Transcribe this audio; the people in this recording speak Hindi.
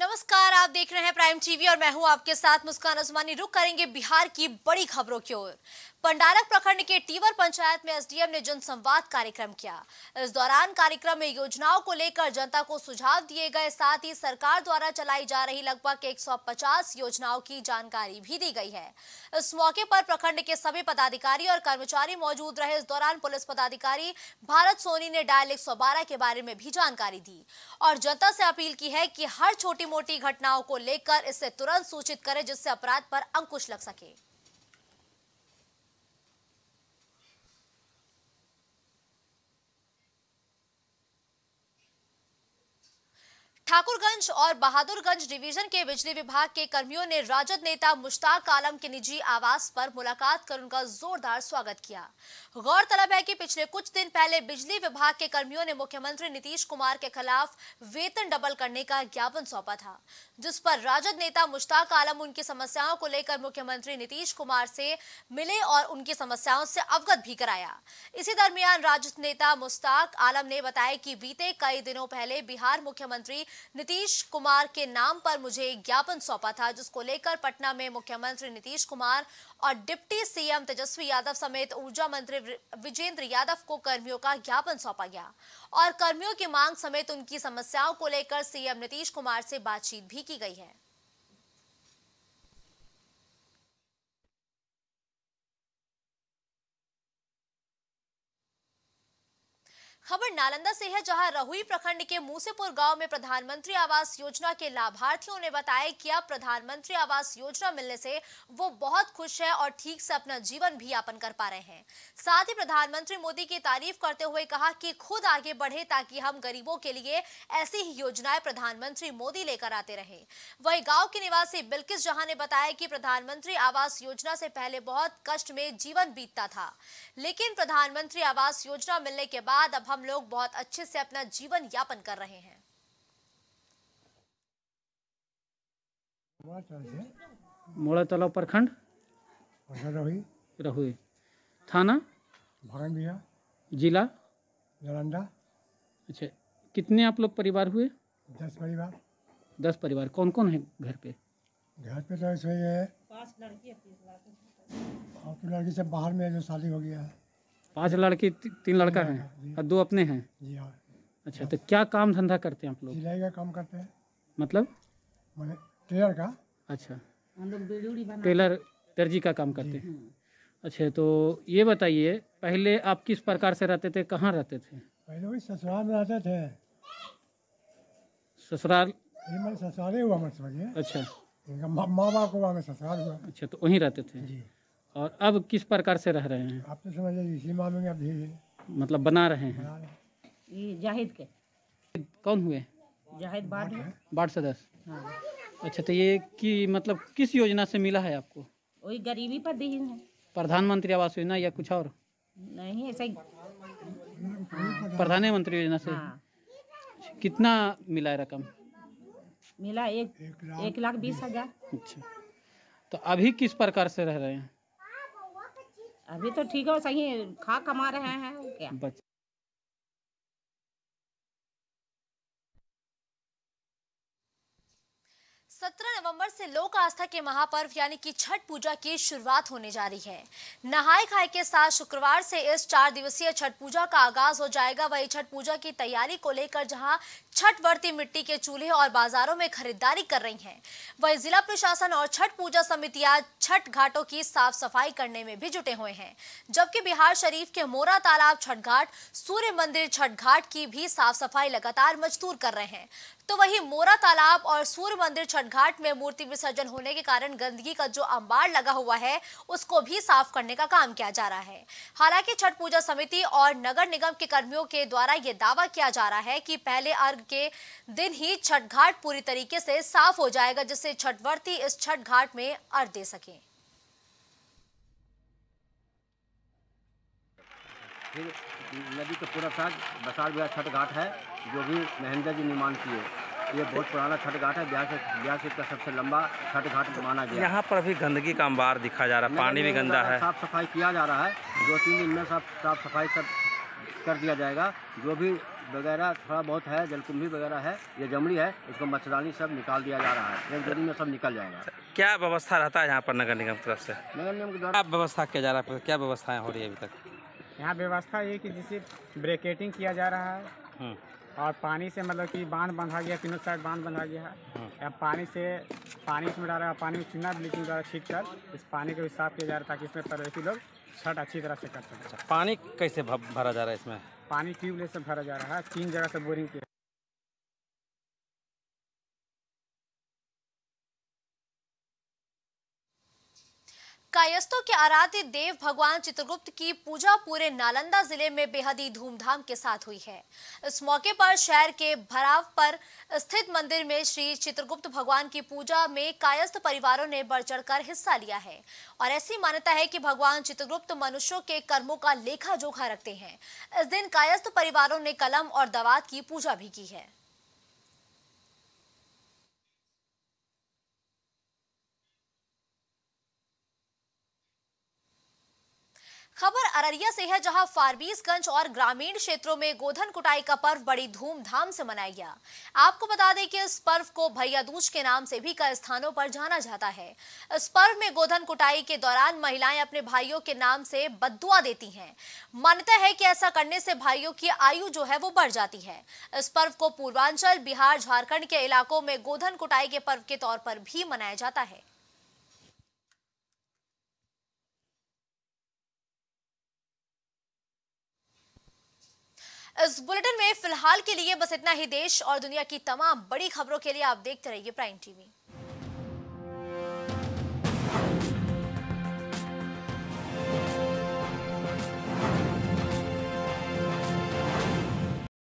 नमस्कार आप देख रहे हैं प्राइम टीवी और मैं हूं आपके साथ मुस्कान उस्मानी रुक करेंगे बिहार की बड़ी खबरों की ओर पंडारक प्रखंड के टीवर पंचायत में एसडीएम ने जनसंवाद कार्यक्रम किया इस दौरान कार्यक्रम में योजनाओं को लेकर जनता को सुझाव दिए गए साथ ही सरकार द्वारा चलाई जा रही लगभग 150 योजनाओं की जानकारी भी दी गई है इस मौके पर प्रखंड के सभी पदाधिकारी और कर्मचारी मौजूद रहे इस दौरान पुलिस पदाधिकारी भारत सोनी ने डायल एक के बारे में भी जानकारी दी और जनता से अपील की है की हर छोटी मोटी घटनाओं को लेकर इससे तुरंत सूचित करे जिससे अपराध पर अंकुश लग सके ठाकुरगंज और बहादुरगंज डिवीजन के बिजली विभाग के कर्मियों ने राजद नेता मुश्ताक आलम के निजी आवास पर मुलाकात कर उनका जोरदार स्वागत किया गौरतलब है कि पिछले कुछ दिन पहले बिजली विभाग के कर्मियों ने मुख्यमंत्री नीतीश कुमार के खिलाफ वेतन डबल करने का ज्ञापन सौंपा था जिस पर राजद नेता मुश्ताक आलम उनकी समस्याओं को लेकर मुख्यमंत्री नीतीश कुमार से मिले और उनकी समस्याओं से अवगत भी कराया इसी दरमियान राजद नेता मुश्ताक आलम ने बताया कि बीते कई दिनों पहले बिहार मुख्यमंत्री नीतीश कुमार के नाम पर मुझे एक ज्ञापन सौंपा था जिसको लेकर पटना में मुख्यमंत्री नीतीश कुमार और डिप्टी सीएम तेजस्वी यादव समेत ऊर्जा मंत्री विजेंद्र यादव को कर्मियों का ज्ञापन सौंपा गया और कर्मियों की मांग समेत उनकी समस्याओं को लेकर सीएम नीतीश कुमार से बातचीत भी की गई है खबर नालंदा से है जहां रहुई प्रखंड के मूसेपुर गांव में प्रधानमंत्री आवास योजना के लाभार्थियों ने बताया कि अब प्रधानमंत्री आवास योजना मिलने से वो बहुत खुश है और ठीक से अपना जीवन भी यापन कर पा रहे हैं साथ ही प्रधानमंत्री मोदी की तारीफ करते हुए कहा कि खुद आगे बढ़े ताकि हम गरीबों के लिए ऐसी ही योजनाएं प्रधानमंत्री मोदी लेकर आते रहे वही गाँव के निवासी बिल्किस जहां ने बताया की प्रधानमंत्री आवास योजना से पहले बहुत कष्ट में जीवन बीतता था लेकिन प्रधानमंत्री आवास योजना मिलने के बाद अब हम लोग बहुत अच्छे से अपना जीवन यापन कर रहे हैं मोड़ा तला प्रखंड रहुई रहुई थाना भगन जिला नालंदा अच्छा कितने आप लोग परिवार हुए दस परिवार दस परिवार कौन कौन है घर पे घर पे तो ऐसे ही है पांच लड़की है लड़की से बाहर में जो शादी हो गया है पांच लड़की ती, तीन लड़का है और दो अपने हैं जी हाँ अच्छा तो क्या काम धंधा करते हैं आप लोग सिलाई का काम करते हैं मतलब टेलर का अच्छा हम लोग टेलर दर्जी का काम करते हैं अच्छा तो ये बताइए पहले आप किस प्रकार से रहते थे कहाँ रहते थे पहले वही ससुराल में रहते थे ससुराल ससुराल हुआ मतलब अच्छा माँ बाप हुआ ससुराल हुआ अच्छा तो वहीं रहते थे जी और अब किस प्रकार से रह रहे हैं आप तो समझ इसी मामले में अभी मतलब बना रहे हैं ये जाहिद के कौन हुए जाहिद वार्ड वार्ड सदस्य हाँ अच्छा तो ये कि मतलब किस योजना से मिला है आपको वही गरीबी पर दी है प्रधानमंत्री आवास योजना या कुछ और नहीं ऐसे प्रधानमंत्री योजना से हाँ। कितना मिला है रकम मिला एक एक लाख बीस हजार अच्छा तो अभी किस प्रकार से रह रहे हैं अभी तो ठीक है सही खा कमा रहे हैं क्या सत्रह नवंबर से लोक आस्था के महापर्व यानी कि छठ पूजा की शुरुआत होने जा रही है नहाय खाए के साथ शुक्रवार से इस चार दिवसीय छठ पूजा का आगाज हो जाएगा वही छठ पूजा की तैयारी को लेकर जहां छठ वर्ती मिट्टी के चूल्हे और बाजारों में खरीदारी कर रही हैं वही जिला प्रशासन और छठ पूजा समितियां छठ घाटों की साफ सफाई करने में भी जुटे हुए हैं जबकि बिहार शरीफ के मोरा तालाब छठ घाट सूर्य मंदिर छठ घाट की भी साफ सफाई लगातार मजदूर कर रहे हैं तो वही मोरा तालाब और सूर्य मंदिर छठ घाट में मूर्ति विसर्जन होने के कारण गंदगी का जो अंबार लगा हुआ है उसको भी साफ करने का काम किया जा रहा है हालांकि छठ पूजा समिति और नगर निगम के कर्मियों के द्वारा ये दावा किया जा रहा है कि पहले अर्घ के दिन ही छठ घाट पूरी तरीके से साफ हो जाएगा जिससे छठवर्ती इस छठ घाट में अर्घ दे सके नदी तो पूरा साथ बसार बिहार छठ घाट है जो भी महेंद्र जी निर्माण किए ये बहुत पुराना छठ घाट है बिहार से का सबसे लंबा छठ घाट माना गया यहाँ पर अभी गंदगी का अंबार दिखा जा रहा है पानी भी गंदा है साफ सफाई किया जा रहा है दो तीन दिन में साफ साफ सफाई सब कर दिया जाएगा जो भी वगैरह थोड़ा बहुत है जलकुंभी वगैरह है ये जमड़ी है इसको मच्छरदानी सब निकाल दिया जा रहा है एक दिन में सब निकल जाएगा क्या व्यवस्था रहता है यहाँ पर नगर निगम की तरफ से नगर निगम की क्या व्यवस्था किया जा रहा है क्या व्यवस्थाएँ हो रही है अभी तक यहाँ व्यवस्था ये कि जिसे ब्रेकेटिंग किया जा रहा है हम्म। और पानी से मतलब कि बांध बंधा गया तीनों साइड बांध बंधा गया है हाँ। अब पानी से पानी इसमें डाला है पानी में चूना ब्लीचिंग द्वारा छीट कर इस पानी को भी साफ किया जा रहा है ताकि इसमें प्रवेशी लोग छठ अच्छी तरह से कर सकें पानी कैसे भरा जा रहा है इसमें पानी ट्यूबलेस से भरा जा रहा है तीन जगह से बोरिंग किया कायस्थों के आराध्य देव भगवान चित्रगुप्त की पूजा पूरे नालंदा जिले में बेहद ही धूमधाम के साथ हुई है इस मौके पर शहर के भराव पर स्थित मंदिर में श्री चित्रगुप्त भगवान की पूजा में कायस्थ परिवारों ने बढ़ चढ़कर हिस्सा लिया है और ऐसी मान्यता है कि भगवान चित्रगुप्त मनुष्यों के कर्मों का लेखा जोखा रखते हैं इस दिन कायस्थ परिवारों ने कलम और दवात की पूजा भी की है खबर अररिया से है जहां फारबीसगंज और ग्रामीण क्षेत्रों में गोधन कुटाई का पर्व बड़ी धूमधाम से मनाया गया आपको बता दें कि इस पर्व को भैया दूज के नाम से भी कई स्थानों पर जाना जाता है इस पर्व में गोधन कुटाई के दौरान महिलाएं अपने भाइयों के नाम से बदुआ देती हैं मान्यता है कि ऐसा करने से भाइयों की आयु जो है वो बढ़ जाती है इस पर्व को पूर्वांचल बिहार झारखंड के इलाकों में गोधन कुटाई के पर्व के तौर पर भी मनाया जाता है इस बुलेटिन में फिलहाल के लिए बस इतना ही देश और दुनिया की तमाम बड़ी खबरों के लिए आप देखते रहिए प्राइम टीवी